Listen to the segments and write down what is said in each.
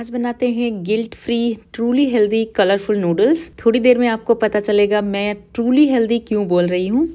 आज बनाते हैं guilt free truly healthy colourful noodles थोड़ी देर में आपको पता चलेगा मैं ट्रूली हेल्दी क्यों बोल रही हूँ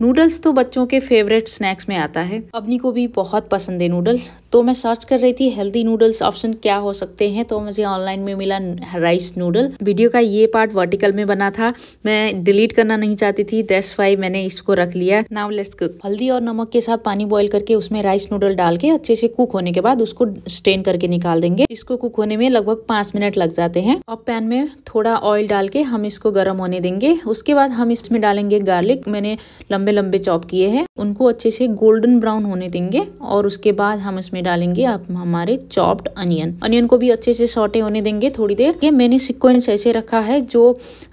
नूडल्स तो बच्चों के फेवरेट स्नैक्स में आता है अपनी को भी बहुत पसंद है नूडल्स तो मैं सर्च कर रही थी हेल्दी नूडल्स ऑप्शन क्या हो सकते हैं तो मुझे ऑनलाइन में मिला राइस नूडल वीडियो का ये पार्ट वर्टिकल में बना था मैं डिलीट करना नहीं चाहती थी दस फाइव मैंने इसको रख लिया नाउ लेट्स कुक हल्दी और नमक के साथ पानी बॉइल करके उसमें राइस नूडल डाल के अच्छे से कुक होने के बाद उसको स्टेन करके निकाल देंगे इसको कुक होने में लगभग पांच मिनट लग जाते हैं अब पैन में थोड़ा ऑयल डाल के हम इसको गर्म होने देंगे उसके बाद हम इसमें डालेंगे गार्लिक मैंने लंबे लंबे लंबे चॉप किए हैं उनको अच्छे से गोल्डन ब्राउन होने देंगे और उसके बाद हम इसमें डालेंगे आप हमारे चॉप्ड अनियन अनियन को भी अच्छे से सौटे होने देंगे थोड़ी देर ये मैंने सिक्वेंस ऐसे रखा है जो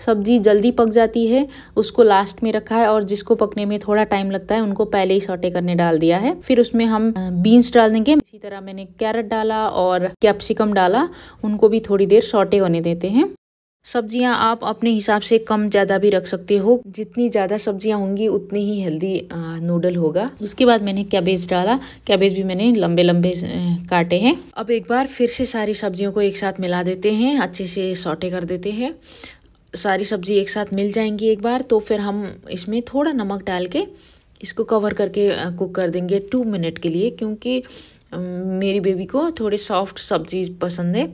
सब्जी जल्दी पक जाती है उसको लास्ट में रखा है और जिसको पकने में थोड़ा टाइम लगता है उनको पहले ही सौटे करने डाल दिया है फिर उसमें हम बीन्स डाल देंगे इसी तरह मैंने कैरेट डाला और कैप्सिकम डाला उनको भी थोड़ी देर सौटे होने देते हैं सब्जियां आप अपने हिसाब से कम ज़्यादा भी रख सकते हो जितनी ज़्यादा सब्जियां होंगी उतनी ही हेल्दी नूडल होगा उसके बाद मैंने कैबेज डाला कैबेज भी मैंने लंबे लंबे काटे हैं अब एक बार फिर से सारी सब्जियों को एक साथ मिला देते हैं अच्छे से सौटे कर देते हैं सारी सब्जी एक साथ मिल जाएंगी एक बार तो फिर हम इसमें थोड़ा नमक डाल के इसको कवर करके कुक कर देंगे टू मिनट के लिए क्योंकि मेरी बेबी को थोड़े सॉफ्ट सब्जी पसंद है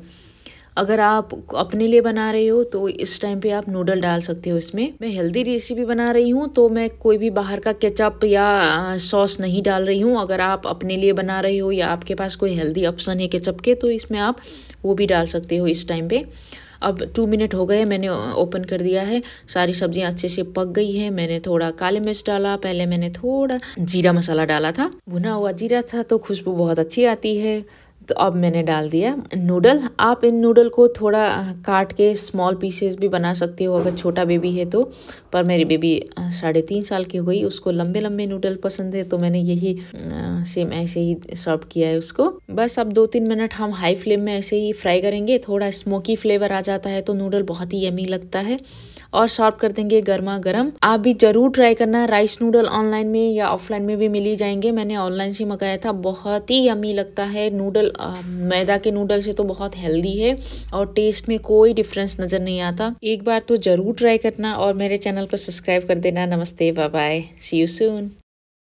अगर आप अपने लिए बना रहे हो तो इस टाइम पे आप नूडल डाल सकते हो इसमें मैं हेल्दी रेसिपी बना रही हूँ तो मैं कोई भी बाहर का केचप या सॉस नहीं डाल रही हूँ अगर आप अपने लिए बना रहे हो या आपके पास कोई हेल्दी ऑप्शन है केचप के तो इसमें आप वो भी डाल सकते हो इस टाइम पे अब टू मिनट हो गए मैंने ओपन कर दिया है सारी सब्जियां अच्छे से पक गई हैं मैंने थोड़ा काले मिर्च डाला पहले मैंने थोड़ा जीरा मसाला डाला था भुना हुआ जीरा था तो खुशबू बहुत अच्छी आती है तो अब मैंने डाल दिया नूडल आप इन नूडल को थोड़ा काट के स्मॉल पीसेस भी बना सकते हो अगर छोटा बेबी है तो पर मेरी बेबी साढ़े तीन साल की हो गई उसको लंबे लंबे नूडल पसंद है तो मैंने यही सेम ऐसे ही सर्व किया है उसको बस अब दो तीन मिनट हम हाई फ्लेम में ऐसे ही फ्राई करेंगे थोड़ा स्मोकी फ्लेवर आ जाता है तो नूडल बहुत ही यमी लगता है और सर्व कर देंगे गर्मा गर्म आप भी जरूर ट्राई करना राइस नूडल ऑनलाइन में या ऑफलाइन में भी मिल ही जाएंगे मैंने ऑनलाइन से मंगाया था बहुत ही यमी लगता है नूडल आ, मैदा के नूडल से तो बहुत हेल्दी है और टेस्ट में कोई डिफरेंस नज़र नहीं आता एक बार तो ज़रूर ट्राई करना और मेरे चैनल को सब्सक्राइब कर देना नमस्ते bye bye see you soon